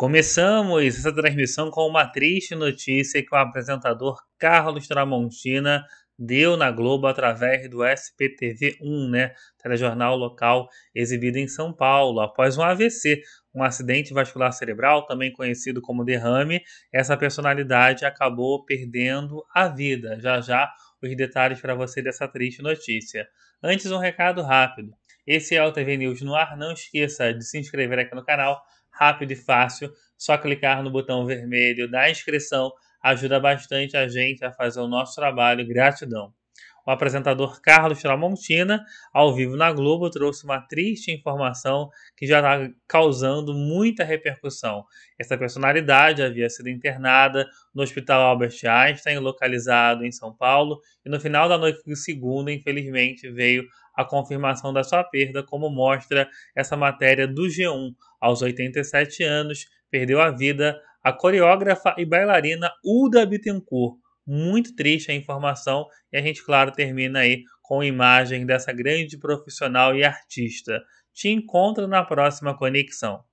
Começamos essa transmissão com uma triste notícia que o apresentador Carlos Tramontina deu na Globo através do SPTV1, né, telejornal local exibido em São Paulo, após um AVC, um acidente vascular cerebral, também conhecido como derrame. Essa personalidade acabou perdendo a vida. Já já os detalhes para você dessa triste notícia. Antes, um recado rápido. Esse é o TV News no ar. Não esqueça de se inscrever aqui no canal rápido e fácil. Só clicar no botão vermelho da inscrição ajuda bastante a gente a fazer o nosso trabalho. Gratidão. O apresentador Carlos Tramontina, ao vivo na Globo, trouxe uma triste informação que já está causando muita repercussão. Essa personalidade havia sido internada no Hospital Albert Einstein, localizado em São Paulo, e no final da noite de segunda, infelizmente, veio a confirmação da sua perda, como mostra essa matéria do G1. Aos 87 anos, perdeu a vida a coreógrafa e bailarina Uda Bittencourt. Muito triste a informação e a gente, claro, termina aí com a imagem dessa grande profissional e artista. Te encontro na próxima conexão.